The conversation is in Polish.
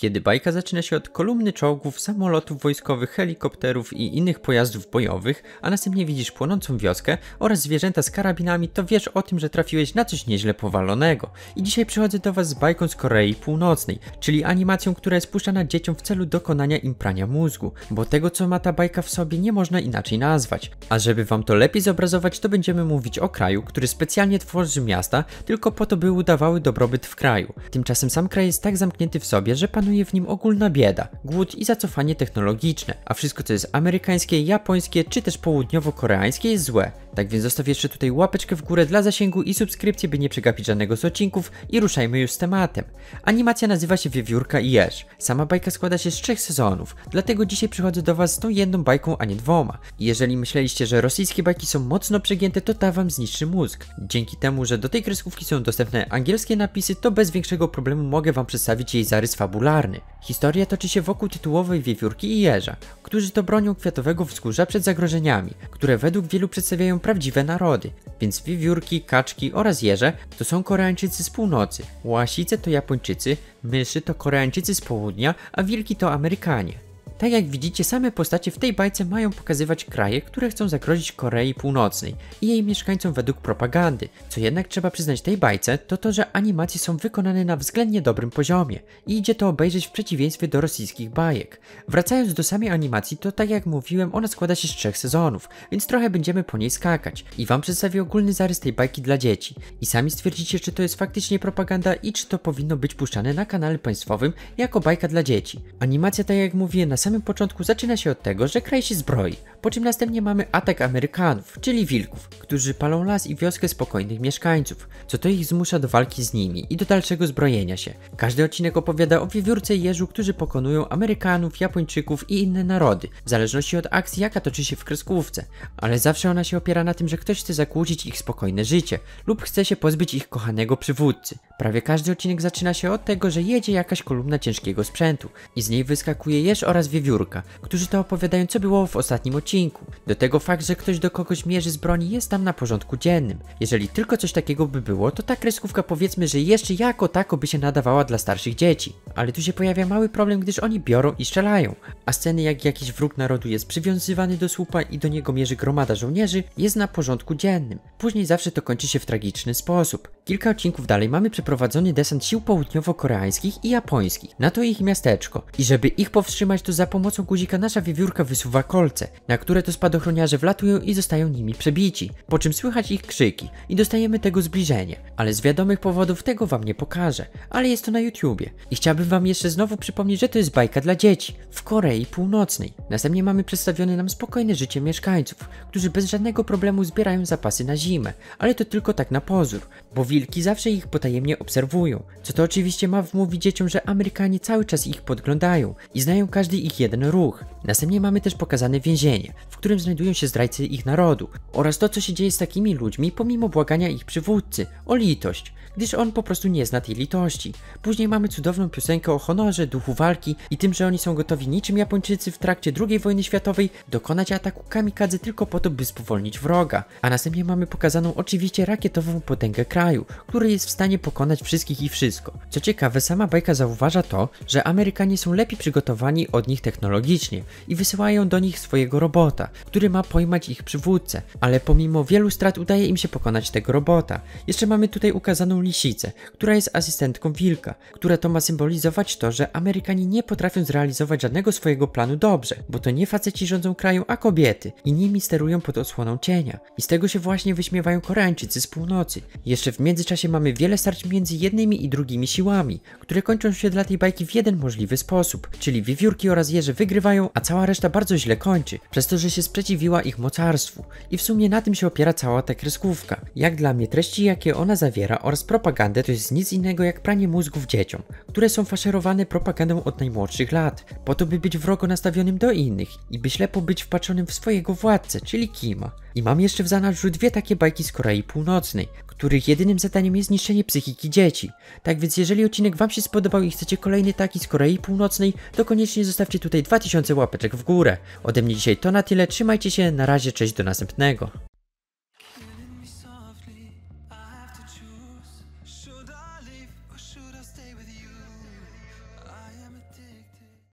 Kiedy bajka zaczyna się od kolumny czołgów, samolotów wojskowych, helikopterów i innych pojazdów bojowych, a następnie widzisz płonącą wioskę oraz zwierzęta z karabinami, to wiesz o tym, że trafiłeś na coś nieźle powalonego. I dzisiaj przychodzę do Was z bajką z Korei Północnej, czyli animacją, która jest puszczana dzieciom w celu dokonania im prania mózgu, bo tego co ma ta bajka w sobie nie można inaczej nazwać. A żeby Wam to lepiej zobrazować, to będziemy mówić o kraju, który specjalnie tworzy miasta, tylko po to by udawały dobrobyt w kraju. Tymczasem sam kraj jest tak zamknięty w sobie, że panuje panuje w nim ogólna bieda, głód i zacofanie technologiczne, a wszystko co jest amerykańskie, japońskie czy też południowo-koreańskie jest złe. Tak więc zostaw jeszcze tutaj łapeczkę w górę dla zasięgu i subskrypcję, by nie przegapić żadnego z odcinków i ruszajmy już z tematem. Animacja nazywa się Wiewiórka i Jerz. Sama bajka składa się z trzech sezonów, dlatego dzisiaj przychodzę do was z tą jedną bajką, a nie dwoma. I jeżeli myśleliście, że rosyjskie bajki są mocno przegięte, to ta wam zniszczy mózg. Dzięki temu, że do tej kreskówki są dostępne angielskie napisy, to bez większego problemu mogę wam przedstawić jej zarys fabularny. Historia toczy się wokół tytułowej Wiewiórki i Jerza, którzy to bronią Kwiatowego Wzgórza przed zagrożeniami, które według wielu przedstawiają prawdziwe narody, więc wiewiórki, kaczki oraz jeże to są Koreańczycy z północy, łasice to Japończycy, myszy to Koreańczycy z południa, a wilki to Amerykanie. Tak jak widzicie, same postacie w tej bajce mają pokazywać kraje, które chcą zagrozić Korei Północnej i jej mieszkańcom według propagandy. Co jednak trzeba przyznać tej bajce, to to, że animacje są wykonane na względnie dobrym poziomie i idzie to obejrzeć w przeciwieństwie do rosyjskich bajek. Wracając do samej animacji, to tak jak mówiłem, ona składa się z trzech sezonów, więc trochę będziemy po niej skakać i wam przedstawię ogólny zarys tej bajki dla dzieci. I sami stwierdzicie, czy to jest faktycznie propaganda i czy to powinno być puszczane na kanale państwowym jako bajka dla dzieci. Animacja, tak jak mówię, na samym samym początku zaczyna się od tego, że kraj się zbroi po czym następnie mamy atak Amerykanów, czyli wilków, którzy palą las i wioskę spokojnych mieszkańców, co to ich zmusza do walki z nimi i do dalszego zbrojenia się. Każdy odcinek opowiada o wiewiórce i jeżu, którzy pokonują Amerykanów, Japończyków i inne narody, w zależności od akcji jaka toczy się w kreskówce, ale zawsze ona się opiera na tym, że ktoś chce zakłócić ich spokojne życie lub chce się pozbyć ich kochanego przywódcy. Prawie każdy odcinek zaczyna się od tego, że jedzie jakaś kolumna ciężkiego sprzętu i z niej wyskakuje jeż oraz wiewiórka, którzy to opowiadają co było w ostatnim odcinku odcinku. Do tego fakt, że ktoś do kogoś mierzy z broni jest tam na porządku dziennym. Jeżeli tylko coś takiego by było, to ta kreskówka powiedzmy, że jeszcze jako tako by się nadawała dla starszych dzieci. Ale tu się pojawia mały problem, gdyż oni biorą i strzelają. A sceny jak jakiś wróg narodu jest przywiązywany do słupa i do niego mierzy gromada żołnierzy jest na porządku dziennym. Później zawsze to kończy się w tragiczny sposób. Kilka odcinków dalej mamy przeprowadzony desant sił południowo-koreańskich i japońskich na to ich miasteczko. I żeby ich powstrzymać to za pomocą guzika nasza wiewiórka wysuwa kolce, na które to spadochroniarze wlatują i zostają nimi przebici, po czym słychać ich krzyki i dostajemy tego zbliżenie, ale z wiadomych powodów tego wam nie pokażę, ale jest to na YouTubie. I chciałbym wam jeszcze znowu przypomnieć, że to jest bajka dla dzieci, w Korei Północnej. Następnie mamy przedstawione nam spokojne życie mieszkańców, którzy bez żadnego problemu zbierają zapasy na zimę, ale to tylko tak na pozór, bo wilki zawsze ich potajemnie obserwują, co to oczywiście ma wmówić dzieciom, że Amerykanie cały czas ich podglądają i znają każdy ich jeden ruch. Następnie mamy też pokazane więzienie, w którym znajdują się zdrajcy ich narodu oraz to, co się dzieje z takimi ludźmi pomimo błagania ich przywódcy o litość, gdyż on po prostu nie zna tej litości. Później mamy cudowną piosenkę o honorze, duchu walki i tym, że oni są gotowi niczym Japończycy w trakcie II wojny światowej dokonać ataku kamikadze tylko po to, by spowolnić wroga. A następnie mamy pokazaną oczywiście rakietową potęgę kraju, który jest w stanie pokonać wszystkich i wszystko. Co ciekawe, sama bajka zauważa to, że Amerykanie są lepiej przygotowani od nich technologicznie, i wysyłają do nich swojego robota, który ma pojmać ich przywódcę, ale pomimo wielu strat udaje im się pokonać tego robota. Jeszcze mamy tutaj ukazaną lisicę, która jest asystentką wilka, która to ma symbolizować to, że Amerykanie nie potrafią zrealizować żadnego swojego planu dobrze, bo to nie faceci rządzą krajem, a kobiety i nimi sterują pod osłoną cienia. I z tego się właśnie wyśmiewają Koreańczycy z północy. Jeszcze w międzyczasie mamy wiele starć między jednymi i drugimi siłami, które kończą się dla tej bajki w jeden możliwy sposób, czyli wiewiórki oraz jeże wygrywają, a a cała reszta bardzo źle kończy, przez to, że się sprzeciwiła ich mocarstwu. I w sumie na tym się opiera cała ta kreskówka. Jak dla mnie treści, jakie ona zawiera oraz propagandę to jest nic innego jak pranie mózgów dzieciom, które są faszerowane propagandą od najmłodszych lat, po to by być wrogo nastawionym do innych i by ślepo być wpatrzonym w swojego władcę, czyli Kima. I mam jeszcze w zanadrzu dwie takie bajki z Korei Północnej, których jedynym zadaniem jest niszczenie psychiki dzieci. Tak więc jeżeli odcinek Wam się spodobał i chcecie kolejny taki z Korei Północnej, to koniecznie zostawcie tutaj 2000 łapeczek w górę. Ode mnie dzisiaj to na tyle, trzymajcie się, na razie, cześć, do następnego.